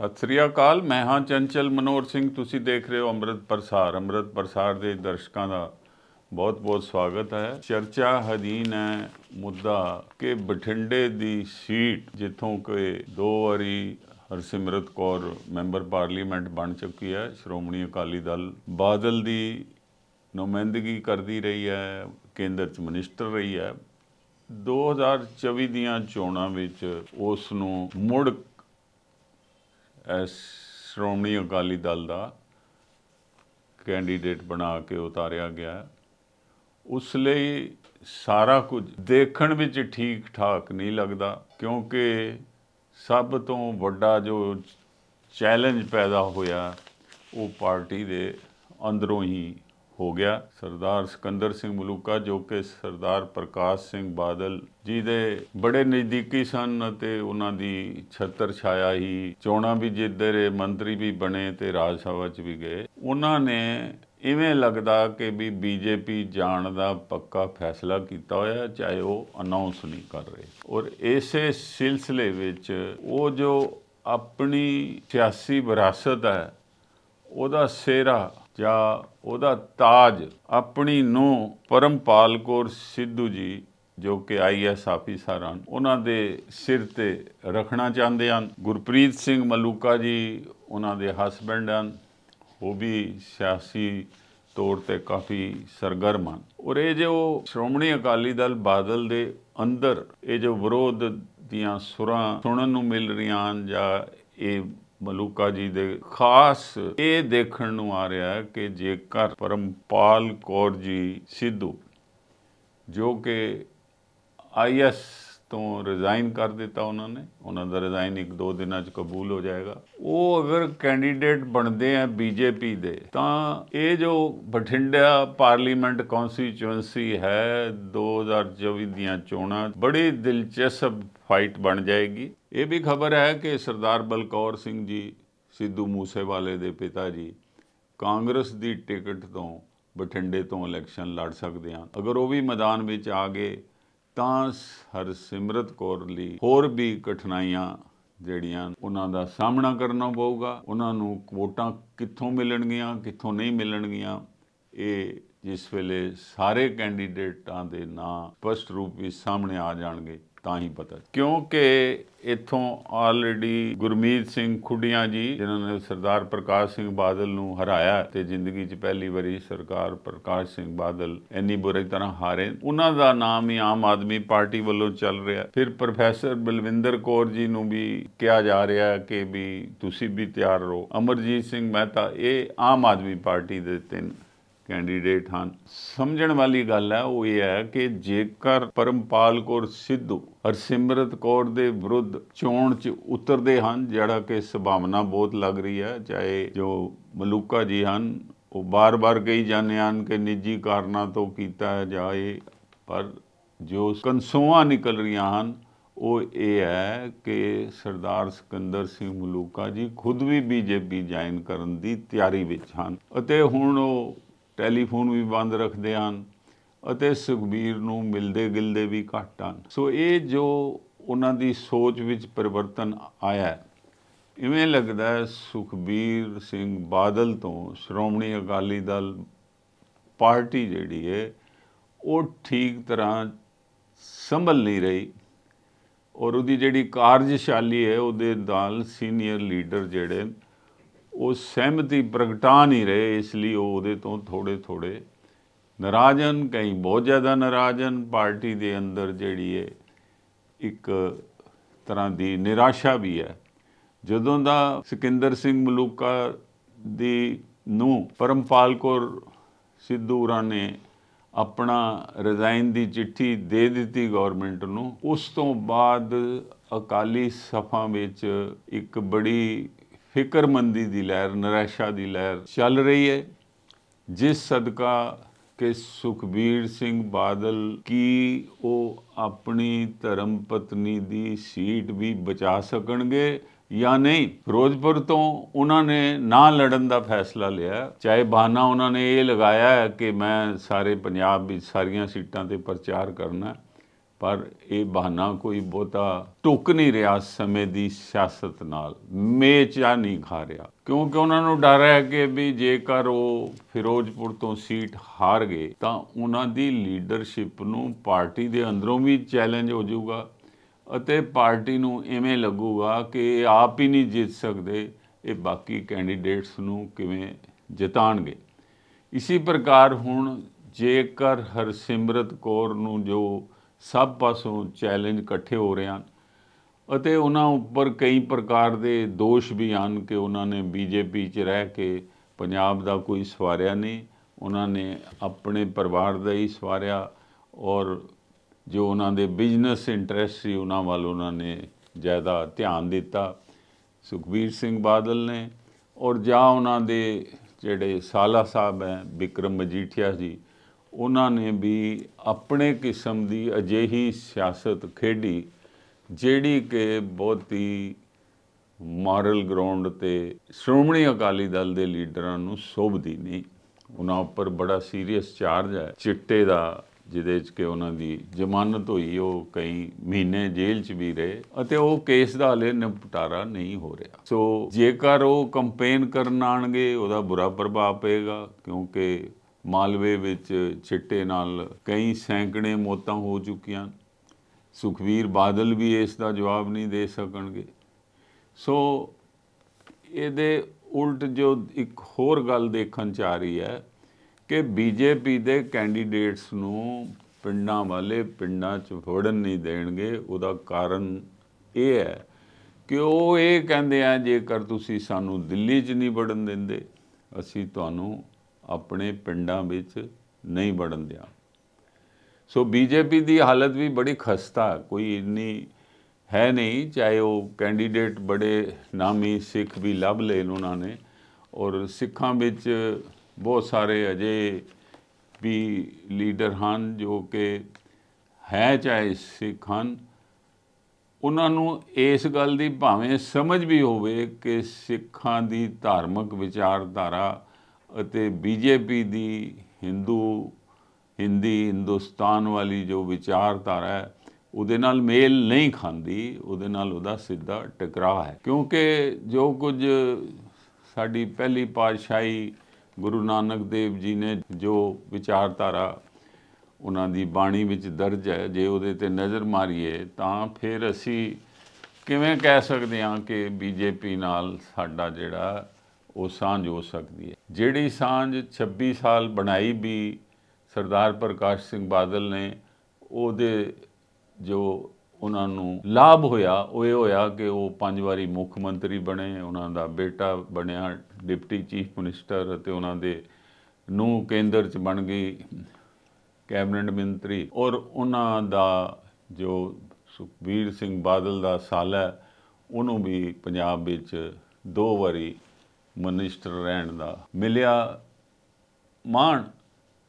ਸਤਿ ਸ੍ਰੀ ਅਕਾਲ ਮੈਂ ਹਾਂ ਚੰਚਲ ਮਨੋਰ ਸਿੰਘ ਤੁਸੀਂ ਦੇਖ ਰਹੇ ਹੋ ਅੰਮ੍ਰਿਤ ਪ੍ਰਸਾਰ ਅੰਮ੍ਰਿਤ ਪ੍ਰਸਾਰ ਦੇ ਦਰਸ਼ਕਾਂ ਦਾ ਬਹੁਤ-ਬਹੁਤ ਸਵਾਗਤ ਹੈ ਚਰਚਾ ਹਦੀਨ ਹੈ ਮੁੱਦਾ ਕਿ ਬਠਿੰਡੇ ਦੀ ਸੀਟ ਜਿੱਥੋਂ ਕਿ ਦੋ ਵਾਰੀ ਹਰਸਿਮਰਤ ਕੌਰ ਮੈਂਬਰ ਪਾਰਲੀਮੈਂਟ ਬਣ ਚੁੱਕੀ ਹੈ ਸ਼੍ਰੋਮਣੀ ਅਕਾਲੀ ਦਲ ਬਾਦਲ ਦੀ ਨੁਮਾਇੰਦਗੀ ਕਰਦੀ ਰਹੀ ਹੈ ਕੇਂਦਰ 'ਚ ਮਨਿਸਟਰ ਰਹੀ ਹੈ 2024 ਦੀਆਂ ਚੋਣਾਂ ਵਿੱਚ ਉਸ ਨੂੰ ਮੁੜ ਸ਼੍ਰੋਮਣੀ ਅਕਾਲੀ ਦਲ ਦਾ ਕੈਂਡੀਡੇਟ ਬਣਾ ਕੇ ਉਤਾਰਿਆ ਗਿਆ ਉਸ ਲਈ ਸਾਰਾ ਕੁਝ ਦੇਖਣ ਵਿੱਚ ਠੀਕ ਠਾਕ ਨਹੀਂ ਲੱਗਦਾ ਕਿਉਂਕਿ ਸਭ ਤੋਂ ਵੱਡਾ ਜੋ ਚੈਲੰਜ ਪੈਦਾ ਹੋਇਆ ਉਹ ਪਾਰਟੀ ਦੇ ਅੰਦਰੋਂ ਹੀ ਹੋ ਗਿਆ ਸਰਦਾਰ ਸਿਕੰਦਰ ਸਿੰਘ ਮਲੂਕਾ ਜੋ ਕਿ ਸਰਦਾਰ ਪ੍ਰਕਾਸ਼ ਸਿੰਘ ਬਾਦਲ ਜੀ ਦੇ ਬੜੇ ਨਜ਼ਦੀਕੀ ਸਨ ਅਤੇ ਉਹਨਾਂ ਦੀ ਛਤਰ ਛਾਇਆ ਹੀ ਚੋਣਾ ਵੀ ਜਿੱਤਦੇ ਮੰਤਰੀ ਵੀ ਬਣੇ ਤੇ ਰਾਜ ਸਭਾ 'ਚ ਵੀ ਗਏ ਉਹਨਾਂ ਨੇ ਇਵੇਂ ਲੱਗਦਾ ਕਿ ਵੀ ਬੀਜੇਪੀ ਜਾਣ ਦਾ ਪੱਕਾ ਫੈਸਲਾ ਕੀਤਾ ਹੋਇਆ ਚਾਹੇ ਉਹ ਅਨਾਉਂਸ ਨਹੀਂ ਕਰ ਰਹੇ ਔਰ ਇਸੇ ਸਿਲਸਿਲੇ ਵਿੱਚ ਉਹ ਜੋ ਆਪਣੀ ਸਿਆਸੀ ਵਿਰਾਸਤ ਹੈ ਉਹਦਾ ਸੇਰਾ ਜਾਂ ਉਹਦਾ ਤਾਜ ਆਪਣੀ ਨੂੰ ਪਰਮਪਾਲ ਕੋਰ ਸਿੱਧੂ ਜੀ ਜੋ ਕਿ ਆਈਐਸ ਆਫੀਸਰ ਹਨ ਉਹਨਾਂ ਦੇ ਸਿਰ ਤੇ ਰੱਖਣਾ ਚਾਹੁੰਦੇ ਹਨ ਗੁਰਪ੍ਰੀਤ ਸਿੰਘ ਮਲੂਕਾ ਜੀ ਉਹਨਾਂ ਦੇ ਹਸਬੰਡ ਹਨ ਉਹ ਵੀ ਸਿਆਸੀ ਤੌਰ ਤੇ ਕਾਫੀ ਸਰਗਰਮ ਹਨ ਔਰ ਇਹ ਜੋ ਸ਼੍ਰੋਮਣੀ ਅਕਾਲੀ ਦਲ ਬਾਦਲ ਦੇ ਅੰਦਰ ਇਹ ਜੋ ਵਿਰੋਧ ਦੀਆਂ ਸੁਰਾਂ ਸੁਣਨ ਨੂੰ ਮਿਲ ਰਹੀਆਂ ਹਨ ਜਾਂ ਇਹ ਮਲੂਕਾ ਜੀ ਦੇ ਖਾਸ ਇਹ ਦੇਖਣ ਨੂੰ ਆ ਰਿਹਾ ਹੈ ਕਿ ਜੇਕਰ ਪਰਮਪਾਲ ਕੌਰ ਜੀ ਸਿੱਧੂ ਜੋ ਕਿ ਆਈਐਸ ਤੋਂ ਰਿਜ਼ਾਈਨ ਕਰ ਦਿੱਤਾ ਉਹਨਾਂ ਨੇ ਉਹਨਾਂ ਦਾ ਰਿਜ਼ਾਈਨ ਇੱਕ ਦੋ ਦਿਨਾਂ 'ਚ ਕਬੂਲ ਹੋ ਜਾਏਗਾ ਉਹ ਅਗਰ ਕੈਂਡੀਡੇਟ ਬਣਦੇ ਆ ਬੀਜੇਪੀ ਦੇ ਤਾਂ ਇਹ ਜੋ ਬਠਿੰਡਾ ਪਾਰਲੀਮੈਂਟ ਕੌਂਸਟੀਚੁਐਂਸੀ ਹੈ 2024 ਦੀਆਂ ਚੋਣਾਂ ਬੜੀ ਦਿਲਚਸਪ ਫਾਈਟ ਬਣ ਜਾਏਗੀ ਇਹ ਵੀ ਖਬਰ ਹੈ ਕਿ ਸਰਦਾਰ ਬਲਕੌਰ ਸਿੰਘ ਜੀ ਸਿੱਧੂ ਮੂਸੇਵਾਲੇ ਦੇ ਪਿਤਾ ਜੀ ਕਾਂਗਰਸ ਦੀ ਟਿਕਟ ਤੋਂ ਬਠਿੰਡੇ ਤੋਂ ਇਲੈਕਸ਼ਨ ਲੜ ਸਕਦੇ ਹਨ ਅਗਰ ਉਹ ਵੀ ਮੈਦਾਨ ਵਿੱਚ ਆ ਗਏ ਤਾਂ ਹਰਸਿਮਰਤ ਕੌਰ ਲਈ ਹੋਰ ਵੀ ਕਠਿਨਾਈਆਂ ਜਿਹੜੀਆਂ ਉਹਨਾਂ ਦਾ ਸਾਹਮਣਾ ਕਰਨਾ ਪਊਗਾ ਉਹਨਾਂ ਨੂੰ ਕੋਟਾਂ ਕਿੱਥੋਂ ਮਿਲਣਗੀਆਂ ਕਿੱਥੋਂ ਨਹੀਂ ਮਿਲਣਗੀਆਂ ਇਹ ਜਿਸ ਵੇਲੇ ਸਾਰੇ ਕੈਂਡੀਡੇਟਾਂ ਦੇ ਨਾਂ ਸਪਸ਼ਟ ਰੂਪ ਵਿੱਚ ਸਾਹਮਣੇ ਆ ਜਾਣਗੇ ਤਾਂ ਹੀ ਪਤਾ ਕਿਉਂਕਿ ਇਥੋਂ ਆਲਰੇਡੀ ਗੁਰਮੀਤ ਸਿੰਘ ਖੁੱਡੀਆਂ ਜੀ ਜਿਨ੍ਹਾਂ ਨੇ ਸਰਦਾਰ ਪ੍ਰਕਾਸ਼ ਸਿੰਘ ਬਾਦਲ ਨੂੰ ਹਰਾਇਆ ਤੇ ਜ਼ਿੰਦਗੀ 'ਚ ਪਹਿਲੀ ਵਾਰੀ ਸਰਕਾਰ ਪ੍ਰਕਾਸ਼ ਸਿੰਘ ਬਾਦਲ ਇੰਨੀ ਬੁਰੀ ਤਰ੍ਹਾਂ ਹਾਰੇ ਉਹਨਾਂ ਦਾ ਨਾਮ ਹੀ ਆਮ ਆਦਮੀ ਪਾਰਟੀ ਵੱਲੋਂ ਚੱਲ ਰਿਹਾ ਫਿਰ ਪ੍ਰੋਫੈਸਰ ਬਲਵਿੰਦਰ ਕੌਰ ਜੀ ਨੂੰ ਵੀ ਕਿਹਾ ਜਾ ਰਿਹਾ ਕਿ ਵੀ ਤੁਸੀਂ ਵੀ ਤਿਆਰ ਰਹੋ ਅਮਰਜੀਤ ਸਿੰਘ ਮਹਿਤਾ ਇਹ ਆਮ ਆਦਮੀ ਪਾਰਟੀ ਦੇ ਤਿੰਨ ਕੈਂਡੀਡੇਟ ਹਨ ਸਮਝਣ ਵਾਲੀ ਗੱਲ ਹੈ ਉਹ ਇਹ ਹੈ ਕਿ ਜੇਕਰ ਪਰਮਪਾਲ ਕੌਰ ਸਿੱਧੂ ਹਰਸਿਮਰਤ ਕੌਰ ਦੇ ਵਿਰੁੱਧ ਚੋਣ 'ਚ ਉਤਰਦੇ ਹਨ ਜਿਹੜਾ ਕਿ ਸੰਭਾਵਨਾ ਬਹੁਤ ਲੱਗ ਰਹੀ ਹੈ ਚਾਹੇ ਜੋ ਮਲੂਕਾ ਜੀ ਹਨ ਉਹ ਬਾਰ-ਬਾਰ ਕਹੀ ਜਾਂਦੇ ਹਨ ਕਿ ਨਿੱਜੀ ਕਾਰਨਾਂ ਤੋਂ ਕੀਤਾ ਜਾਏ ਪਰ ਜੋ ਕਨਸੋਆਂ ਨਿਕਲ ਰਹੀਆਂ ਹਨ ਉਹ ਇਹ ਹੈ ਕਿ ਸਰਦਾਰ ਸਿਕੰਦਰ ਸਿੰਘ ਮਲੂਕਾ ਜੀ ਖੁਦ ਵੀ ਬੀਜੇਪੀ ਜੁਆਇਨ ਕਰਨ ਦੀ ਤਿਆਰੀ ਵਿੱਚ ਹਨ ਅਤੇ ਹੁਣ ਉਹ ਟੈਲੀਫੋਨ ਵੀ ਬੰਦ ਰੱਖਦੇ ਹਨ ਅਤੇ ਸੁਖਬੀਰ ਨੂੰ ਮਿਲਦੇ ਗਿਲਦੇ ਵੀ ਘੱਟ ਹਨ ਸੋ ਇਹ ਜੋ ਉਹਨਾਂ ਦੀ ਸੋਚ ਵਿੱਚ ਪਰਿਵਰਤਨ ਆਇਆ ਇਵੇਂ ਲੱਗਦਾ ਹੈ ਸੁਖਬੀਰ ਸਿੰਘ ਬਾਦਲ ਤੋਂ ਸ਼੍ਰੋਮਣੀ ਅਕਾਲੀ ਦਲ ਪਾਰਟੀ ਜਿਹੜੀ ਹੈ ਉਹ ਠੀਕ ਤਰ੍ਹਾਂ ਸੰਭਲ ਨਹੀਂ ਰਹੀ ਔਰ ਉਹਦੀ ਜਿਹੜੀ ਕਾਰਜਸ਼ਾਲੀ ਹੈ ਉਹਦੇ ਦਾਲ ਸੀਨੀਅਰ ਲੀਡਰ ਜਿਹੜੇ ਉਹ ਸਹਿਮਤੀ ਪ੍ਰਗਟਾ ਨਹੀਂ ਰਹੇ ਇਸ ਲਈ ਉਹ ਉਹਦੇ ਤੋਂ ਥੋੜੇ ਥੋੜੇ ਨਰਾਜ਼ਨ ਕਈ ਬਹੁਤ ਜ਼ਿਆਦਾ ਨਰਾਜ਼ਨ ਪਾਰਟੀ ਦੇ ਅੰਦਰ ਜਿਹੜੀ ਹੈ ਇੱਕ ਤਰ੍ਹਾਂ ਦੀ ਨਿਰਾਸ਼ਾ ਵੀ ਹੈ ਜਦੋਂ ਦਾ ਸਿਕੰਦਰ ਸਿੰਘ ਮਲੂਕਾ ਦੀ ਨੂੰ ਪਰਮਪਾਲ ਕੋਰ ਸਿੱਧੂਰਾ ਨੇ ਆਪਣਾ ਰਿਜ਼ਾਈਨ ਦੀ ਚਿੱਠੀ ਦੇ ਦਿੱਤੀ ਗਵਰਨਮੈਂਟ ਨੂੰ ਉਸ ਤੋਂ ਬਾਅਦ ਅਕਾਲੀ ਸਫਾ ਵਿੱਚ ਇੱਕ ਬੜੀ ਫਿਕਰਮੰਦੀ ਦੀ ਲਹਿਰ ਨਰੇਸ਼ਾ ਦੀ ਲਹਿਰ ਚੱਲ ਰਹੀ ਹੈ ਜਿਸ ਸਦਕਾ ਕਿ ਸੁਖਬੀਰ ਸਿੰਘ ਬਾਦਲ ਕੀ ਉਹ ਆਪਣੀ ਧਰਮ ਪਤਨੀ ਦੀ ਸੀਟ ਵੀ ਬਚਾ ਸਕਣਗੇ ਜਾਂ ਨਹੀਂ ਫਿਰੋਜ਼ਪੁਰ ਤੋਂ ਉਹਨਾਂ ਨੇ ਨਾ ਲੜਨ ਦਾ ਫੈਸਲਾ ਲਿਆ ਚਾਹੇ ਬਹਾਨਾ ਉਹਨਾਂ ਨੇ ਇਹ ਲਗਾਇਆ ਕਿ ਮੈਂ ਸਾਰੇ ਪੰਜਾਬ ਵਿੱਚ ਸਾਰੀਆਂ ਸੀਟਾਂ ਤੇ ਪ੍ਰਚਾਰ ਕਰਨਾ ਪਰ ਇਹ ਬਹਾਨਾ ਕੋਈ ਬਹੁਤਾ ਟੁੱਕ ਨਹੀਂ ਰਿਹਾ ਸਮੇਂ ਦੀ ਸਿਆਸਤ ਨਾਲ ਮੇਚਾ ਨਹੀਂ ਖਾ ਰਿਹਾ ਕਿਉਂਕਿ ਉਹਨਾਂ ਨੂੰ ਡਰ ਹੈ ਕਿ ਵੀ ਜੇਕਰ ਉਹ ਫਿਰੋਜ਼ਪੁਰ ਤੋਂ ਸੀਟ ਹਾਰ ਗਏ ਤਾਂ ਉਹਨਾਂ ਦੀ ਲੀਡਰਸ਼ਿਪ ਨੂੰ ਪਾਰਟੀ ਦੇ ਅੰਦਰੋਂ ਵੀ ਚੈਲੰਜ ਹੋ ਜਾਊਗਾ ਅਤੇ ਪਾਰਟੀ ਨੂੰ ਐਵੇਂ ਲੱਗੂਗਾ ਕਿ ਆਪ ਹੀ ਨਹੀਂ ਜਿੱਤ ਸਕਦੇ ਇਹ ਬਾਕੀ ਕੈਂਡੀਡੇਟਸ ਨੂੰ ਕਿਵੇਂ ਜਿਤਾਣਗੇ ਇਸੇ ਪ੍ਰਕਾਰ ਹੁਣ ਜੇਕਰ ਹਰਸਿਮਰਤ ਕੌਰ ਨੂੰ ਜੋ ਸਭ ਪਾਸੋਂ ਚੈਲੰਜ ਇਕੱਠੇ ਹੋ ਰਹੇ ਹਨ ਅਤੇ ਉਹਨਾਂ ਉੱਪਰ ਕਈ ਪ੍ਰਕਾਰ ਦੇ ਦੋਸ਼ ਵੀ ਹਨ ਕਿ ਉਹਨਾਂ ਨੇ ਬੀਜੇਪੀ 'ਚ ਰਹਿ ਕੇ ਪੰਜਾਬ ਦਾ ਕੋਈ ਸਵਾਰਿਆ ਨਹੀਂ ਉਹਨਾਂ ਨੇ ਆਪਣੇ ਪਰਿਵਾਰ ਦਾ ਹੀ ਸਵਾਰਿਆ ਔਰ ਜੋ ਉਹਨਾਂ ਦੇ ਬਿਜ਼ਨਸ ਇੰਟਰਸਟ ਸੀ ਉਹਨਾਂ ਵੱਲ ਉਹਨਾਂ ਨੇ ਜ਼ਿਆਦਾ ਧਿਆਨ ਦਿੱਤਾ ਸੁਖਬੀਰ ਸਿੰਘ ਬਾਦਲ ਨੇ ਔਰ ਜਾਂ ਉਹਨਾਂ ਦੇ ਜਿਹੜੇ ਸਾਲਾ ਸਾਹਿਬ ਹੈ ਵਿਕਰਮ ਮਜੀਠੀਆ ਜੀ ਉਹਨਾਂ ਨੇ ਵੀ ਆਪਣੇ ਕਿਸਮ ਦੀ ਅਜਿਹੀ ਸਿਆਸਤ ਖੇਡੀ ਜਿਹੜੀ ਕਿ ਬਹੁਤ ਹੀ ਮਾਰਲ ਗਰਾਉਂਡ ਤੇ ਸ਼੍ਰੋਮਣੀ ਅਕਾਲੀ ਦਲ ਦੇ ਲੀਡਰਾਂ ਨੂੰ ਸੋਭਦੀ ਨਹੀਂ ਉਹਨਾਂ ਉੱਪਰ ਬੜਾ ਸੀਰੀਅਸ ਚਾਰਜ ਹੈ ਚਿੱਟੇ ਦਾ ਜਿਹਦੇ 'ਚ ਕਿ ਉਹਨਾਂ ਦੀ ਜ਼ਮਾਨਤ ਹੋਈ ਉਹ ਕਈ ਮਹੀਨੇ ਜੇਲ੍ਹ 'ਚ ਵੀ ਰਹੇ ਅਤੇ ਉਹ ਕੇਸ ਦਾ ਹਲੇ ਨਿਪਟਾਰਾ ਨਹੀਂ ਹੋ ਰਿਹਾ ਸੋ ਜੇਕਰ ਉਹ ਕੰਪੇਨ ਕਰਨ ਆਣਗੇ ਉਹਦਾ ਬੁਰਾ ਪ੍ਰਭਾਵ ਪਏਗਾ ਕਿਉਂਕਿ ਮਾਲਵੇ ਵਿੱਚ ਚਿੱਟੇ ਨਾਲ ਕਈ ਸੈਂਕੜੇ ਮੌਤਾਂ ਹੋ ਚੁੱਕੀਆਂ ਸੁਖਵੀਰ ਬਾਦਲ ਵੀ ਇਸ ਦਾ ਜਵਾਬ ਨਹੀਂ ਦੇ ਸਕਣਗੇ ਸੋ ਇਹਦੇ ਉਲਟ ਜੋ ਇੱਕ ਹੋਰ ਗੱਲ ਦੇਖਣ ਚ ਆ ਰਹੀ ਹੈ ਕਿ ਬੀਜੇਪੀ ਦੇ ਕੈਂਡੀਡੇਟਸ ਨੂੰ ਪਿੰਡਾਂ ਵਾਲੇ ਪਿੰਡਾਂ 'ਚ ਵੜਨ ਨਹੀਂ ਦੇਣਗੇ ਉਹਦਾ ਕਾਰਨ ਇਹ ਹੈ ਕਿ ਉਹ ਇਹ ਕਹਿੰਦੇ ਆ ਜੇਕਰ ਤੁਸੀਂ ਸਾਨੂੰ ਦਿੱਲੀ 'ਚ ਨਹੀਂ ਵੜਨ ਦਿੰਦੇ ਅਸੀਂ ਤੁਹਾਨੂੰ ਆਪਣੇ ਪਿੰਡਾਂ ਵਿੱਚ ਨਹੀਂ ਵੜਨ ਦਿਆ ਸੋ ਬੀਜੇਪੀ ਦੀ ਹਾਲਤ ਵੀ ਬੜੀ ਖਸਤਾ ਕੋਈ ਇੰਨੀ ਹੈ ਨਹੀਂ ਚਾਹੇ ਉਹ ਕੈਂਡੀਡੇਟ ਬੜੇ ਨਾਮੀ ਸਿੱਖ ਵੀ ਲੱਭ ਲੈਣ ਉਹਨਾਂ ਨੇ ਔਰ ਸਿੱਖਾਂ ਵਿੱਚ ਬਹੁਤ ਸਾਰੇ ਅਜੇ ਵੀ ਲੀਡਰ ਹਨ ਜੋ ਕਿ ਹੈ ਚਾਹੇ ਸਿੱਖ ਹਨ ਉਹਨਾਂ ਨੂੰ ਇਸ ਗੱਲ ਦੀ ਭਾਵੇਂ ਸਮਝ ਵੀ ਹੋਵੇ ਕਿ ਸਿੱਖਾਂ ਦੀ ਧਾਰਮਿਕ ਵਿਚਾਰਧਾਰਾ ਅਤੇ ਬੀਜੇਪੀ ਦੀ ਹਿੰਦੂ ਹਿੰਦੀ ਹਿੰਦੁਸਤਾਨ ਵਾਲੀ ਜੋ ਵਿਚਾਰਧਾਰਾ ਹੈ ਉਹਦੇ ਨਾਲ ਮੇਲ ਨਹੀਂ ਖਾਂਦੀ ਉਹਦੇ ਨਾਲ ਉਹਦਾ ਸਿੱਧਾ ਟਕਰਾਅ ਹੈ ਕਿਉਂਕਿ ਜੋ ਕੁਝ ਸਾਡੀ ਪਹਿਲੀ ਪਾਤਸ਼ਾਹੀ ਗੁਰੂ ਨਾਨਕ ਦੇਵ ਜੀ ਨੇ ਜੋ ਵਿਚਾਰਧਾਰਾ ਉਹਨਾਂ ਦੀ ਬਾਣੀ ਵਿੱਚ ਦਰਜ ਹੈ ਜੇ ਉਹਦੇ ਤੇ ਨਜ਼ਰ ਮਾਰੀਏ ਤਾਂ ਫਿਰ ਅਸੀਂ ਕਿਵੇਂ ਕਹਿ ਸਕਦੇ ਹਾਂ ਕਿ ਬੀਜੇਪੀ ਨਾਲ ਸਾਡਾ ਜਿਹੜਾ ਉਹ ਸਾਂਝ ਹੋ ਸਕਦੀ ਹੈ ਜਿਹੜੀ ਸਾਂਝ 26 ਸਾਲ ਬਣਾਈ ਵੀ ਸਰਦਾਰ ਪ੍ਰਕਾਸ਼ ਸਿੰਘ ਬਾਦਲ ਨੇ ਉਹਦੇ ਜੋ ਉਹਨਾਂ ਨੂੰ ਲਾਭ ਹੋਇਆ ਉਹ ਇਹ ਹੋਇਆ ਕਿ ਉਹ ਪੰਜ ਵਾਰੀ ਮੁੱਖ ਮੰਤਰੀ ਬਣੇ ਉਹਨਾਂ ਦਾ ਬੇਟਾ ਬਣਿਆ ਡਿਪਟੀ ਚੀਫ ਮਿਨਿਸਟਰ ਅਤੇ ਉਹਨਾਂ ਦੇ ਨੂੰ ਕੇਂਦਰ 'ਚ ਬਣ ਗਈ ਕੈਬਨਿਟ ਮੰਤਰੀ ਔਰ ਉਹਨਾਂ ਦਾ ਜੋ ਸੁਖਬੀਰ ਸਿੰਘ ਬਾਦਲ ਦਾ ਸਾਲਾ ਉਹਨੂੰ ਵੀ ਪੰਜਾਬ ਵਿੱਚ ਦੋ ਵਾਰੀ ਮਨਿਸਟਰ ਰਹਿਣ ਦਾ ਮਿਲਿਆ ਮਾਣ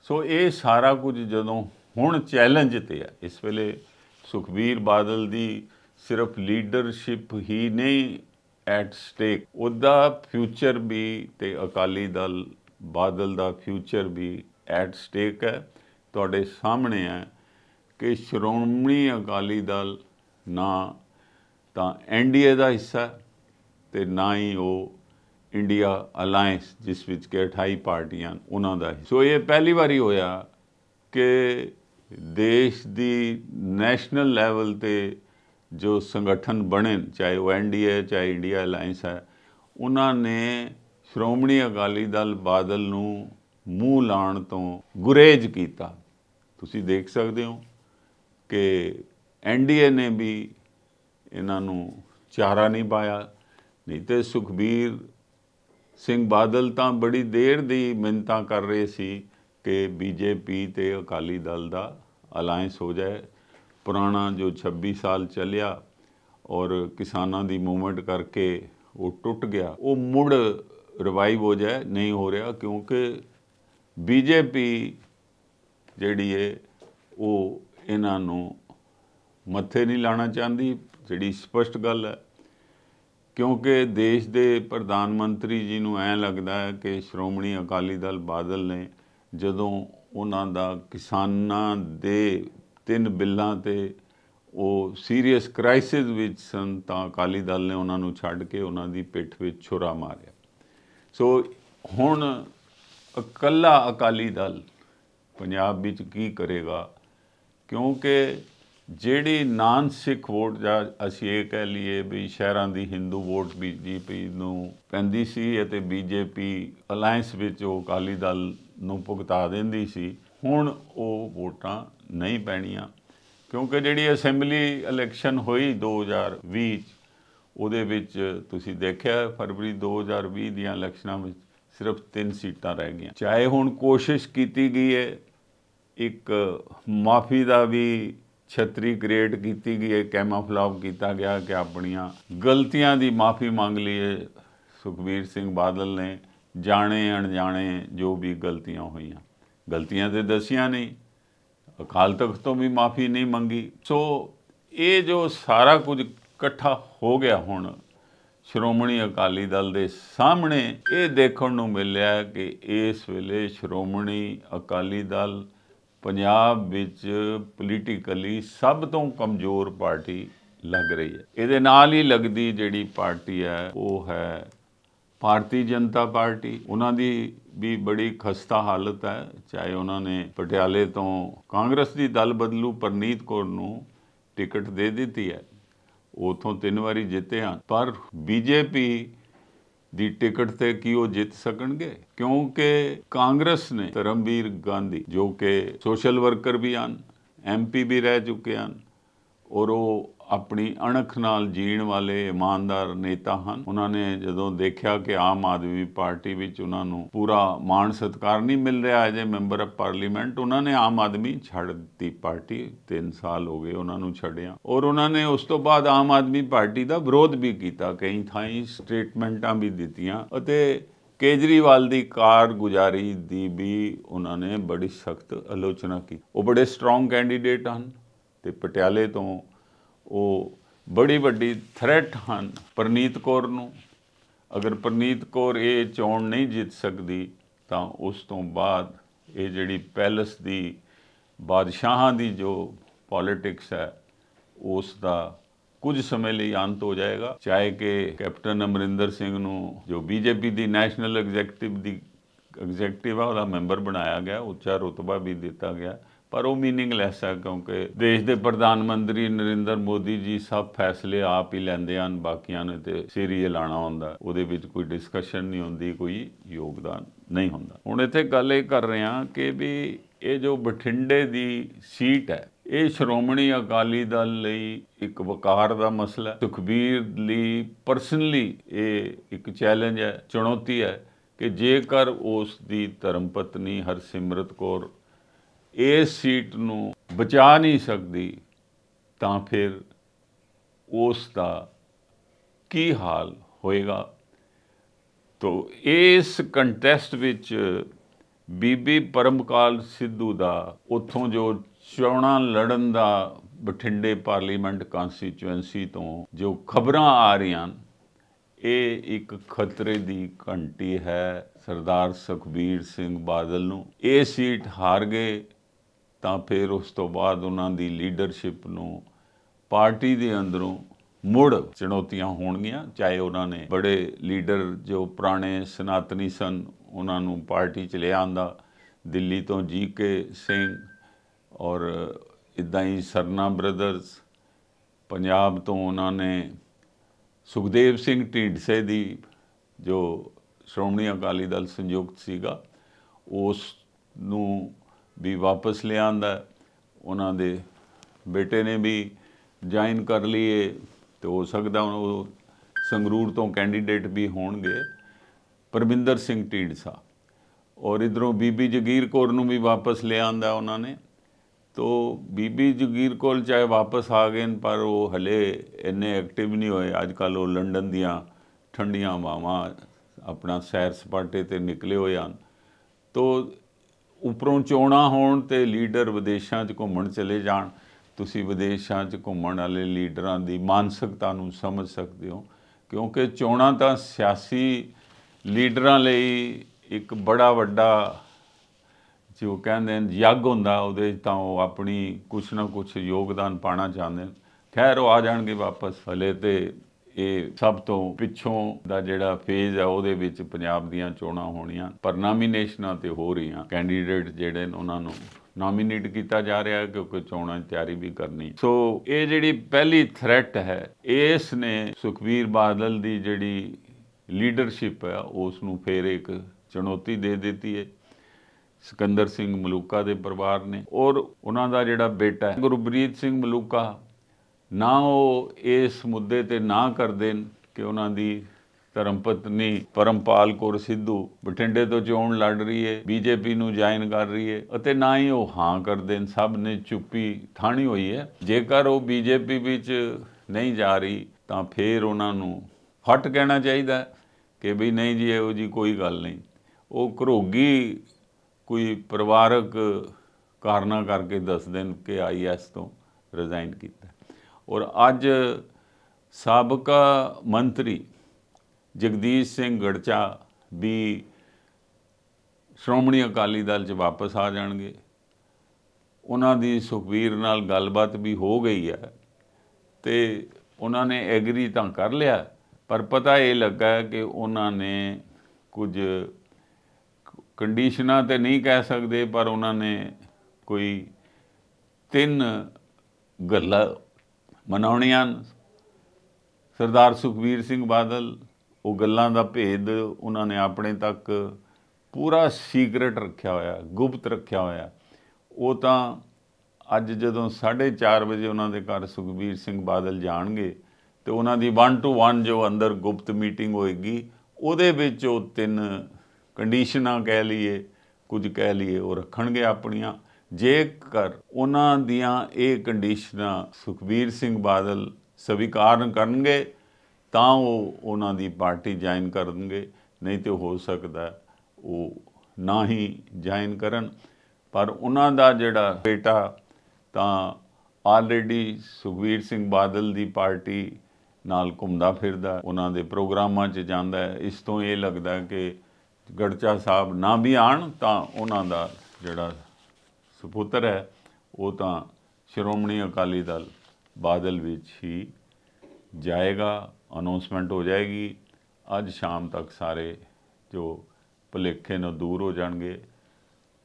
ਸੋ ਇਹ ਸਾਰਾ ਕੁਝ ਜਦੋਂ ਹੁਣ ਚੈਲੰਜ ਤੇ ਆ ਇਸ ਵੇਲੇ ਸੁਖਬੀਰ ਬਾਦਲ ਦੀ ਸਿਰਫ ਲੀਡਰਸ਼ਿਪ ਹੀ ਨਹੀਂ ਐਟ ਸਟੇਕ ਉਹਦਾ ਫਿਊਚਰ ਵੀ ਤੇ ਅਕਾਲੀ ਦਲ ਬਾਦਲ ਦਾ ਫਿਊਚਰ ਵੀ ਐਟ ਸਟੇਕ ਹੈ ਤੁਹਾਡੇ ਸਾਹਮਣੇ ਹੈ ਕਿ ਸ਼੍ਰੋਮਣੀ ਅਕਾਲੀ ਦਲ ਨਾ ਤਾਂ ਐਨਡੀਏ ਦਾ ਹਿੱਸਾ ਤੇ ਨਾ ਹੀ ਉਹ ਇੰਡੀਆ ਅਲਾਈਅੰਸ ਜਿਸ ਵਿੱਚ ਕਿ 28 ਪਾਰਟੀਆਂ ਉਹਨਾਂ ਦਾ ਸੋ ਇਹ ਪਹਿਲੀ ਵਾਰੀ ਹੋਇਆ ਕਿ ਦੇਸ਼ ਦੀ ਨੈਸ਼ਨਲ ਲੈਵਲ ਤੇ ਜੋ ਸੰਗਠਨ ਬਣੇ ਚਾਹੇ ਉਹ ਐਨਡੀਏ ਚਾਹੇ ਇੰਡੀਆ ਅਲਾਈਅੰਸ ਹੈ ਉਹਨਾਂ ਨੇ ਸ਼੍ਰੋਮਣੀ ਅਕਾਲੀ ਦਲ ਬਾਦਲ ਨੂੰ ਮੂੰਹ ਲਾਣ ਤੋਂ ਗੁਰੇਜ ਕੀਤਾ ਤੁਸੀਂ ਦੇਖ ਸਕਦੇ ਹੋ ਕਿ ਐਨਡੀਏ ਨੇ ਵੀ ਇਹਨਾਂ ਨੂੰ ਚਾਰਾ ਨਹੀਂ ਪਾਇਆ ਨਹੀਂ ਤੇ ਸੁਖਬੀਰ ਸਿੰਘ ਬਾਦਲ ਤਾਂ ਬੜੀ ਦੇਰ ਦੀ ਮਿੰਤਾ ਕਰ ਰਹੇ ਸੀ ਕਿ ਬੀਜੇਪੀ ਤੇ ਅਕਾਲੀ ਦਲ ਦਾ ਅਲਾਈਅੰਸ ਹੋ ਜਾਏ ਪੁਰਾਣਾ ਜੋ 26 ਸਾਲ ਚੱਲਿਆ ਔਰ ਕਿਸਾਨਾਂ ਦੀ ਮੂਵਮੈਂਟ ਕਰਕੇ ਉਹ ਟੁੱਟ ਗਿਆ ਉਹ ਮੁੜ ਰਿਵਾਈਵ ਹੋ ਜਾਏ ਨਹੀਂ ਹੋ ਰਿਹਾ ਕਿਉਂਕਿ ਬੀਜੇਪੀ ਜਿਹੜੀ ਏ ਉਹ ਇਹਨਾਂ ਨੂੰ ਮੱਥੇ ਨਹੀਂ ਲਾਣਾ ਚਾਹੁੰਦੀ ਜਿਹੜੀ ਸਪਸ਼ਟ ਗੱਲ ਹੈ ਕਿਉਂਕਿ ਦੇਸ਼ ਦੇ ਪ੍ਰਧਾਨ ਮੰਤਰੀ ਜੀ ਨੂੰ ਐ ਲੱਗਦਾ ਹੈ ਕਿ ਸ਼੍ਰੋਮਣੀ ਅਕਾਲੀ ਦਲ ਬਾਦਲ ਨੇ ਜਦੋਂ ਉਹਨਾਂ ਦਾ ਕਿਸਾਨਾਂ ਦੇ ਤਿੰਨ ਬਿੱਲਾਂ ਤੇ ਉਹ ਸੀਰੀਅਸ ਕ੍ਰਾਈਸਿਸ ਵਿੱਚ ਸਨ ਤਾਂ ਅਕਾਲੀ ਦਲ ਨੇ ਉਹਨਾਂ ਨੂੰ ਛੱਡ ਕੇ ਉਹਨਾਂ ਦੀ ਪਿੱਠ ਵਿੱਚ ਛੁਰਾ ਮਾਰਿਆ ਸੋ ਹੁਣ ਇਕੱਲਾ ਅਕਾਲੀ ਦਲ ਪੰਜਾਬ ਵਿੱਚ ਕੀ ਕਰੇਗਾ ਕਿਉਂਕਿ ਜਿਹੜੀ ਨਾਨ ਸਿੱਖ ਵੋਟ ਜਾਂ ਅਸੀਂ ਇਹ ਕਹਿ ਲਈਏ ਵੀ ਸ਼ਹਿਰਾਂ ਦੀ ਹਿੰਦੂ ਵੋਟ ਬੀਜੇਪੀ ਨੂੰ ਪੈਂਦੀ ਸੀ ਅਤੇ ਬੀਜੇਪੀ ਅਲਾਈਅੰਸ ਵਿੱਚ ਉਹ ਅਕਾਲੀ ਦਲ ਨੂੰ ਭੁਗਤਾ ਦਿੰਦੀ ਸੀ ਹੁਣ ਉਹ ਵੋਟਾਂ ਨਹੀਂ ਪੈਣੀਆਂ ਕਿਉਂਕਿ ਜਿਹੜੀ ਅਸੈਂਬਲੀ ਇਲੈਕਸ਼ਨ ਹੋਈ 2020 ਉਹਦੇ ਵਿੱਚ ਤੁਸੀਂ ਦੇਖਿਆ ਫਰਵਰੀ 2020 ਦੀਆਂ ਇਲੈਕਸ਼ਨਾਂ ਵਿੱਚ ਸਿਰਫ 3 ਸੀਟਾਂ ਰਹਿ ਗਈਆਂ ਚਾਹੇ ਹੁਣ ਕੋਸ਼ਿਸ਼ ਕੀਤੀ ਗਈ ਹੈ ਇੱਕ ਮਾਫੀ ਦਾ ਵੀ ਛਤਰੀ ਗ੍ਰੇਡ ਕੀਤੀ ਗਈ ਹੈ ਕੈਮੋਫਲਾਵ ਕੀਤਾ ਗਿਆ ਕਿ ਆਪਣੀਆਂ ਗਲਤੀਆਂ ਦੀ ਮਾਫੀ ਮੰਗ ਲਈਏ ਸੁਖਬੀਰ ਸਿੰਘ ਬਾਦਲ ਨੇ ਜਾਣੇ ਅਣਜਾਣੇ ਜੋ ਵੀ ਗਲਤੀਆਂ ਹੋਈਆਂ ਗਲਤੀਆਂ ਤੇ ਦਸੀਆਂ ਨਹੀਂ ਅਕਾਲ ਤਖਤ ਤੋਂ ਵੀ ਮਾਫੀ ਨਹੀਂ ਮੰਗੀ ਸੋ ਇਹ ਜੋ ਸਾਰਾ ਕੁਝ ਇਕੱਠਾ ਹੋ ਗਿਆ ਹੁਣ ਸ਼੍ਰੋਮਣੀ ਅਕਾਲੀ ਦਲ ਦੇ ਸਾਹਮਣੇ ਇਹ ਦੇਖਣ ਨੂੰ ਮਿਲਿਆ ਕਿ ਇਸ ਵੇਲੇ ਸ਼੍ਰੋਮਣੀ ਅਕਾਲੀ ਦਲ ਪੰਜਾਬ ਵਿੱਚ ਪੋਲੀਟੀਕਲੀ ਸਭ ਤੋਂ ਕਮਜ਼ੋਰ ਪਾਰਟੀ ਲੱਗ ਰਹੀ ਹੈ ਇਹਦੇ ਨਾਲ ਹੀ ਲੱਗਦੀ ਜਿਹੜੀ ਪਾਰਟੀ ਹੈ ਉਹ ਹੈ ਭਾਰਤੀ ਜਨਤਾ ਪਾਰਟੀ ਉਹਨਾਂ ਦੀ ਵੀ ਬੜੀ ਖਸਤਾ ਹਾਲਤ ਹੈ ਚਾਹੇ ਉਹਨਾਂ ਨੇ ਪਟਿਆਲੇ ਤੋਂ ਕਾਂਗਰਸ ਦੀ ਦਲ ਬਦਲੂ ਪਰਨੀਤ ਕੌਰ ਨੂੰ ਟਿਕਟ ਦੇ ਦਿੱਤੀ ਹੈ ਉਥੋਂ ਤਿੰਨ ਵਾਰੀ ਜਿੱਤੇ ਹਨ ਪਰ ਬੀਜੇਪੀ ਦੀ ਟਿਕਟ ਤੇ ਕੀ ਉਹ ਜਿੱਤ ਸਕਣਗੇ ਕਿਉਂਕਿ ਕਾਂਗਰਸ ਨੇ ਧਰਮਵੀਰ ਗਾਂਧੀ ਜੋ ਕਿ ਸੋਸ਼ਲ ਵਰਕਰ ਵੀ ਹਨ ਐਮਪੀ ਵੀ ਰਹਿ ਚੁੱਕੇ ਹਨ ਔਰ ਉਹ ਆਪਣੀ ਅਣਖ ਨਾਲ ਜੀਣ ਵਾਲੇ ਇਮਾਨਦਾਰ ਨੇਤਾ ਹਨ ਉਹਨਾਂ ਨੇ ਜਦੋਂ ਦੇਖਿਆ ਕਿ ਆਮ ਆਦਮੀ ਪਾਰਟੀ ਵਿੱਚ ਉਹਨਾਂ ਨੂੰ ਪੂਰਾ ਮਾਣ ਸਤਕਾਰ ਨਹੀਂ ਮਿਲ ਰਿਹਾ ਐਜ ਮੈਂਬਰ ਆਫ ਪਾਰਲੀਮੈਂਟ ਉਹਨਾਂ ਨੇ ਆਮ ਆਦਮੀ ਛੱਡ ਦਿੱਤੀ ਪਾਰਟੀ 3 ਸਾਲ ਹੋ ਗਏ ਉਹਨਾਂ ਨੂੰ ਛੱਡਿਆ ਔਰ ਉਹਨਾਂ ਨੇ ਉਸ ਤੋਂ ਬਾਅਦ ਆਮ ਆਦਮੀ ਪਾਰਟੀ ਦਾ ਵਿਰੋਧ ਵੀ ਕੀਤਾ ਕਈ ਥਾਈਂ ਸਟੇਟਮੈਂਟਾਂ ਵੀ ਦਿੱਤੀਆਂ ਅਤੇ ਕੇਜਰੀਵਾਲ ਦੀ ਕਾਰਗੁਜ਼ਾਰੀ ਦੀ ਵੀ ਉਹਨਾਂ ਨੇ ਬੜੀ ਸਖਤ ਆਲੋਚਨਾ ਕੀਤੀ ਉਹ ਬੜੇ ਸਟਰੋਂਗ ਕੈਂਡੀਡੇਟ ਹਨ ਤੇ ਪਟਿਆਲੇ ਤੋਂ ਉਹ ਬੜੀ ਵੱਡੀ ਥ੍ਰੈਟ ਹਨ ਪ੍ਰਨੀਤ ਕੌਰ ਨੂੰ ਅਗਰ ਪ੍ਰਨੀਤ ਕੌਰ ਇਹ ਚੋਣ ਨਹੀਂ ਜਿੱਤ ਸਕਦੀ ਤਾਂ ਉਸ ਤੋਂ ਬਾਅਦ ਇਹ ਜਿਹੜੀ ਪੈਲਸ ਦੀ ਬਾਦਸ਼ਾਹਾਂ ਦੀ ਜੋ ਪੋਲਿਟਿਕਸ ਹੈ ਉਸ ਦਾ ਕੁਝ ਸਮੇਂ ਲਈ ਅੰਤ ਹੋ ਜਾਏਗਾ ਚਾਹੇ ਕਿ ਕੈਪਟਨ ਅਮਰਿੰਦਰ ਸਿੰਘ ਨੂੰ ਜੋ ਬੀਜੇਪੀ ਦੀ ਨੈਸ਼ਨਲ ਐਗਜ਼ੈਕਟਿਵ ਦੀ ਐਗਜ਼ੈਕਟਿਵ ਆ ਉਹਦਾ ਮੈਂਬਰ ਬਣਾਇਆ ਗਿਆ ਉੱਚਾ ਰੁਤਬਾ ਵੀ ਦਿੱਤਾ ਗਿਆ ਪਰ ਉਹ ਮੀਨਿੰਗਲੈਸ ਹੈ ਕਿਉਂਕਿ ਦੇਸ਼ ਦੇ ਪ੍ਰਧਾਨ ਮੰਤਰੀ ਨਰਿੰਦਰ ਮੋਦੀ ਜੀ ਸਭ ਫੈਸਲੇ ਆਪ ਹੀ ਲੈਂਦੇ ਹਨ ਬਾਕੀਆਂ ਨੇ ਤੇ ਸੀਰੀਏ ਲਾਣਾ ਹੁੰਦਾ ਉਹਦੇ ਵਿੱਚ ਕੋਈ ਡਿਸਕਸ਼ਨ ਨਹੀਂ ਹੁੰਦੀ ਕੋਈ ਯੋਗਦਾਨ ਨਹੀਂ ਹੁੰਦਾ ਹੁਣ ਇੱਥੇ ਗੱਲ ਇਹ ਕਰ ਰਹੇ ਹਾਂ ਕਿ ਵੀ ਇਹ ਜੋ ਬਠਿੰਡੇ ਦੀ ਸੀਟ ਹੈ ਇਹ ਸ਼੍ਰੋਮਣੀ ਅਕਾਲੀ ਦਲ ਲਈ ਇੱਕ ਵਕਾਰ ਦਾ ਮਸਲਾ ਸੁਖਬੀਰ ਲਈ ਪਰਸਨਲੀ ਇਹ ਇੱਕ ਚੈਲੰਜ ਹੈ ਚੁਣੌਤੀ ਹੈ ਕਿ ਜੇਕਰ ਉਸ ਦੀ ਧਰਮ ਪਤਨੀ ਹਰਸਿਮਰਤ ਕੌਰ ਇਸ ਸੀਟ ਨੂੰ ਬਚਾ ਨਹੀਂ ਸਕਦੀ ਤਾਂ ਫਿਰ ਉਸ ਦਾ ਕੀ ਹਾਲ ਹੋਏਗਾ ਤੋਂ ਇਸ ਕੰਟੈਸਟ ਵਿੱਚ ਬੀਬੀ ਪਰਮਕਾਲ ਸਿੱਧੂ ਦਾ ਉੱਥੋਂ ਜੋ ਚੋਣਾਂ ਲੜਨ ਦਾ ਬਠਿੰਡੇ ਪਾਰਲੀਮੈਂਟ ਕਾਂਸਟੀਚੁਐਂਸੀ ਤੋਂ ਜੋ ਖਬਰਾਂ ਆ ਰਹੀਆਂ ਇਹ ਇੱਕ ਖਤਰੇ ਦੀ ਘੰਟੀ ਹੈ ਸਰਦਾਰ ਸੁਖਬੀਰ ਸਿੰਘ ਬਾਦਲ ਨੂੰ ਇਹ ਸੀਟ ਹਾਰ ਗਏ ਤਾਂ ਫਿਰ ਉਸ ਤੋਂ ਬਾਅਦ ਉਹਨਾਂ ਦੀ ਲੀਡਰਸ਼ਿਪ ਨੂੰ ਪਾਰਟੀ ਦੇ ਅੰਦਰੋਂ ਮੁੜ ਚੁਣੌਤੀਆਂ ਹੋਣਗੀਆਂ ਚਾਹੇ ਉਹਨਾਂ ਨੇ ਬੜੇ ਲੀਡਰ ਜੋ ਪੁਰਾਣੇ ਸਨਾਤਨੀ ਸਨ ਉਹਨਾਂ ਨੂੰ ਪਾਰਟੀ ਚ ਲਿਆਂਦਾ ਦਿੱਲੀ ਤੋਂ ਜੀ ਕੇ ਸਿੰਘ ਔਰ ਇਦਾਂ ਹੀ ਸਰਨਾ ਬ੍ਰਦਰਸ ਪੰਜਾਬ ਤੋਂ ਉਹਨਾਂ ਨੇ ਸੁਖਦੇਵ ਸਿੰਘ ਢੀਂਡਸੇ ਦੀ ਜੋ ਸ਼੍ਰੋਮਣੀ ਅਕਾਲੀ ਦਲ ਸੰਯੁਕਤ ਸੀਗਾ ਉਸ ਨੂੰ ਵੀ ਵਾਪਸ ਲਿਆਂਦਾ ਉਹਨਾਂ ਦੇ ਬੇਟੇ ਨੇ ਵੀ ਜੁਆਇਨ ਕਰ ਲਈਏ ਤੇ ਹੋ ਸਕਦਾ ਉਹ ਸੰਗਰੂਰ ਤੋਂ ਕੈਂਡੀਡੇਟ ਵੀ ਹੋਣਗੇ ਪਰਮਿੰਦਰ ਸਿੰਘ ਢੀਡਸਾ ਔਰ ਇਧਰੋਂ ਬੀਬੀ ਜਗੀਰ ਕੌਰ ਨੂੰ ਵੀ ਵਾਪਸ ਲਿਆਂਦਾ ਉਹਨਾਂ ਨੇ ਤੋ ਬੀਬੀ ਜਗੀਰ ਕੌਰ ਚਾਹੇ ਵਾਪਸ ਆ ਗਏ ਪਰ ਉਹ ਹਲੇ ਇੰਨੇ ਐਕਟਿਵ ਨਹੀਂ ਹੋਏ ਅੱਜ ਕੱਲ ਉਹ ਲੰਡਨ ਦੀਆਂ ਠੰਡੀਆਂ ਮਾਵਾਂ ਆਪਣਾ ਸੈਰ ਸਪਾਟੇ ਤੇ ਨਿਕਲੇ ਹੋਏ ਹਨ ਤੋ ਉਪਰੋਂ ਚੋਣਾ ਹੋਣ ਤੇ ਲੀਡਰ ਵਿਦੇਸ਼ਾਂ 'ਚ ਘੁੰਮਣ ਚਲੇ ਜਾਣ ਤੁਸੀਂ ਵਿਦੇਸ਼ਾਂ 'ਚ ਘੁੰਮਣ ਵਾਲੇ ਲੀਡਰਾਂ ਦੀ ਮਾਨਸਿਕਤਾ ਨੂੰ ਸਮਝ ਸਕਦੇ ਹੋ ਕਿਉਂਕਿ ਚੋਣਾ ਤਾਂ ਸਿਆਸੀ ਲੀਡਰਾਂ ਲਈ ਇੱਕ ਬੜਾ ਵੱਡਾ ਜੋ ਕਹਿੰਦੇ ਨੇ ਯੱਗ ਹੁੰਦਾ ਉਹਦੇ ਤਾਂ ਉਹ ਆਪਣੀ ਕੁਛ ਨਾ ਕੁਛ ਯੋਗਦਾਨ ਪਾਣਾ ਚਾਹੁੰਦੇ ਨੇ ਖੈਰ ਉਹ ਆ ਜਾਣਗੇ ਵਾਪਸ ਹਲੇ ਤੇ ਇਹ ਸਭ ਤੋਂ ਪਿੱਛੋਂ ਦਾ ਜਿਹੜਾ ਫੇਜ਼ ਹੈ ਉਹਦੇ ਵਿੱਚ ਪੰਜਾਬ ਦੀਆਂ ਚੋਣਾਂ ਹੋਣੀਆਂ ਪਰ ਨਾਮੀਨੇਸ਼ਨਾਂ ਤੇ ਹੋ ਰਹੀਆਂ ਕੈਂਡੀਡੇਟ ਜਿਹੜੇ ਨੇ ਉਹਨਾਂ ਨੂੰ ਨਾਮੀਨੇਟ ਕੀਤਾ ਜਾ ਰਿਹਾ ਕਿਉਂਕਿ ਚੋਣਾਂ ਦੀ ਤਿਆਰੀ ਵੀ ਕਰਨੀ ਸੋ ਇਹ ਜਿਹੜੀ ਪਹਿਲੀ ਥ੍ਰੈਟ ਹੈ ਇਸ ਨੇ ਸੁਖਵੀਰ ਬਾਦਲ ਦੀ ਜਿਹੜੀ ਲੀਡਰਸ਼ਿਪ ਹੈ ਉਸ ਨੂੰ ਫੇਰ ਇੱਕ ਚੁਣੌਤੀ ਦੇ ਦਿੱਤੀ ਹੈ ਸਿਕੰਦਰ ਸਿੰਘ ਮਲੂਕਾ ਦੇ ਪਰਿਵਾਰ ਨੇ ਔਰ ਉਹਨਾਂ ਦਾ ਜਿਹੜਾ ਬੇਟਾ ਗੁਰਬ੍ਰੀਤ ਗੁਰਬਰੀਤ ਸਿੰਘ ਮਲੂਕਾ ਨਾ ਉਹ ਇਸ ਮੁੱਦੇ ਤੇ ਨਾ ਕਰਦੇ ਕਿ ਉਹਨਾਂ ਦੀ ਧਰਮ ਪਤਨੀ ਪਰਮਪਾਲ ਕੌਰ ਸਿੱਧੂ ਬਟਿੰਡੇ ਤੋਂ ਚੋਣ ਲੜ ਰਹੀ ਹੈ ਬੀਜੇਪੀ ਨੂੰ ਜਾਇਨ ਕਰ ਰਹੀ ਹੈ ਅਤੇ ਨਾ ਹੀ ਉਹ ਹਾਂ ਕਰਦੇ ਨੇ ਸਭ ਨੇ ਚੁੱਪੀ ਥਾਣੀ ਹੋਈ ਹੈ ਜੇਕਰ ਉਹ ਬੀਜੇਪੀ ਵਿੱਚ ਨਹੀਂ ਜਾ ਰਹੀ ਤਾਂ ਫੇਰ ਉਹਨਾਂ ਨੂੰ ਫਟ ਕਹਿਣਾ ਚਾਹੀਦਾ ਕਿ ਵੀ ਨਹੀਂ ਜੀ ਇਹੋ ਜੀ ਕੋਈ ਗੱਲ ਨਹੀਂ ਉਹ ਘਰੋਗੀ ਕੋਈ ਪਰਿਵਾਰਕ ਕਾਰਨਾ ਕਰਕੇ ਦੱਸ ਦੇਣ ਕਿ ਆਈਐਸ ਤੋਂ ਰਿਜ਼ਾਈਨ ਕੀਤਾ ਔਰ ਅੱਜ ਸਾਬਕਾ ਮੰਤਰੀ ਜਗਦੀਸ਼ ਸਿੰਘ ਗੜਚਾ ਵੀ ਸ਼੍ਰੋਮਣੀ ਅਕਾਲੀ ਦਲ 'ਚ ਵਾਪਸ ਆ ਜਾਣਗੇ ਉਹਨਾਂ ਦੀ ਸੁਖਵੀਰ ਨਾਲ ਗੱਲਬਾਤ ਵੀ ਹੋ ਗਈ ਹੈ ਤੇ ਉਹਨਾਂ ਨੇ ਐਗਰੀ ਤਾਂ ਕਰ ਲਿਆ ਪਰ ਪਤਾ ਇਹ ਲੱਗਾ ਕਿ ਉਹਨਾਂ ਨੇ ਕੁਝ ਕੰਡੀਸ਼ਨਾਂ ਤੇ ਨਹੀਂ ਕਹਿ ਸਕਦੇ ਪਰ ਉਹਨਾਂ ਨੇ ਕੋਈ ਤਿੰਨ ਗੱਲਾਂ ਮਨਾਉਣੀਆਂ ਸਰਦਾਰ ਸੁਖਵੀਰ ਸਿੰਘ ਬਾਦਲ ਉਹ ਗੱਲਾਂ ਦਾ ਭੇਦ ਉਹਨਾਂ ਨੇ ਆਪਣੇ ਤੱਕ ਪੂਰਾ ਸੀਕ੍ਰੇਟ ਰੱਖਿਆ ਹੋਇਆ ਗੁਪਤ ਰੱਖਿਆ ਹੋਇਆ ਉਹ ਤਾਂ ਅੱਜ ਜਦੋਂ 4:30 ਵਜੇ ਉਹਨਾਂ ਦੇ ਘਰ ਸੁਖਵੀਰ ਸਿੰਘ ਬਾਦਲ ਜਾਣਗੇ ਤੇ ਉਹਨਾਂ ਦੀ 1 ਟੂ 1 ਜੋ ਅੰਦਰ ਗੁਪਤ ਮੀਟਿੰਗ ਹੋਏਗੀ ਉਹਦੇ ਵਿੱਚ ਉਹ ਤਿੰਨ ਕੰਡੀਸ਼ਨਾਂ ਕਹਿ ਲਈਏ ਕੁਝ ਕਹਿ ਲਈਏ ਉਹ ਰੱਖਣਗੇ ਆਪਣੀਆਂ ਜੇਕਰ ਉਹਨਾਂ ਦੀਆਂ ਇਹ ਕੰਡੀਸ਼ਨਾਂ ਸੁਖਬੀਰ ਸਿੰਘ ਬਾਦਲ ਸਵੀਕਾਰ ਕਰਨਗੇ ਤਾਂ ਉਹ ਉਹਨਾਂ ਦੀ ਪਾਰਟੀ ਜੁਆਇਨ ਕਰਨਗੇ ਨਹੀਂ ਤੇ ਹੋ ਸਕਦਾ ਉਹ ਨਾ ਹੀ ਜੁਆਇਨ ਕਰਨ ਪਰ ਉਹਨਾਂ ਦਾ ਜਿਹੜਾ ਬੇਟਾ ਤਾਂ ਆਲਰੇਡੀ ਸੁਖਵੀਰ ਸਿੰਘ ਬਾਦਲ ਦੀ ਪਾਰਟੀ ਨਾਲ ਘੁੰਮਦਾ ਫਿਰਦਾ ਉਹਨਾਂ ਦੇ ਪ੍ਰੋਗਰਾਮਾਂ 'ਚ ਜਾਂਦਾ ਇਸ ਤੋਂ ਇਹ ਲੱਗਦਾ ਕਿ ਗੜਚਾ ਸਾਹਿਬ ਨਾ ਵੀ ਆਣ ਤਾਂ ਉਹਨਾਂ ਦਾ ਜਿਹੜਾ ਸੁਪੁੱਤਰ ਹੈ ਉਹ ਤਾਂ ਸ਼੍ਰੋਮਣੀ ਅਕਾਲੀ ਦਲ ਬਾਦਲ ਵਿੱਚ ਹੀ ਜਾਏਗਾ ਅਨਾਉਂਸਮੈਂਟ ਹੋ ਜਾਏਗੀ ਅੱਜ ਸ਼ਾਮ ਤੱਕ ਸਾਰੇ ਜੋ ਭਲੇਖੇ ਨੂੰ ਦੂਰ ਹੋ ਜਾਣਗੇ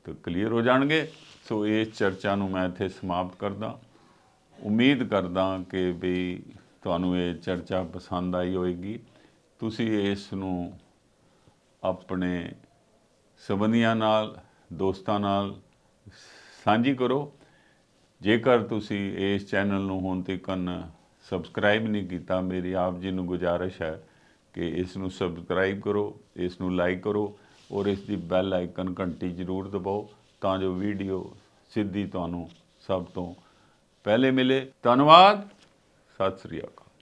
ਤੇ ਕਲੀਅਰ ਹੋ ਜਾਣਗੇ ਸੋ ਇਸ ਚਰਚਾ ਨੂੰ ਮੈਂ ਇੱਥੇ ਸਮਾਪਤ ਕਰਦਾ ਉਮੀਦ ਕਰਦਾ ਕਿ ਵੀ ਤੁਹਾਨੂੰ ਇਹ ਚਰਚਾ ਪਸੰਦ ਆਈ ਹੋਵੇਗੀ ਤੁਸੀਂ ਇਸ ਨੂੰ ਆਪਣੇ ਸਬੰਧੀਆਂ ਨਾਲ ਦੋਸਤਾਂ ਨਾਲ ਸਾਂਝੀ ਕਰੋ ਜੇਕਰ ਤੁਸੀਂ ਇਸ ਚੈਨਲ ਨੂੰ ਹੁਣ ਤੱਕ ਸਬਸਕ੍ਰਾਈਬ ਨਹੀਂ ਕੀਤਾ ਮੇਰੀ ਆਪ ਜੀ ਨੂੰ ਗੁਜਾਰਿਸ਼ ਹੈ ਕਿ ਇਸ ਨੂੰ ਸਬਸਕ੍ਰਾਈਬ ਕਰੋ ਇਸ ਨੂੰ ਲਾਈਕ ਕਰੋ ਔਰ ਇਸ ਦੀ ਬੈਲ ਆਈਕਨ ਘੰਟੀ ਜ਼ਰੂਰ ਦਬਾਓ ਤਾਂ ਜੋ ਵੀਡੀਓ ਸਿੱਧੀ ਤੁਹਾਨੂੰ ਸਭ ਤੋਂ ਪਹਿਲੇ ਮਿਲੇ ਧੰਨਵਾਦ ਸਤਿ ਸ੍ਰੀ ਅਕਾਲ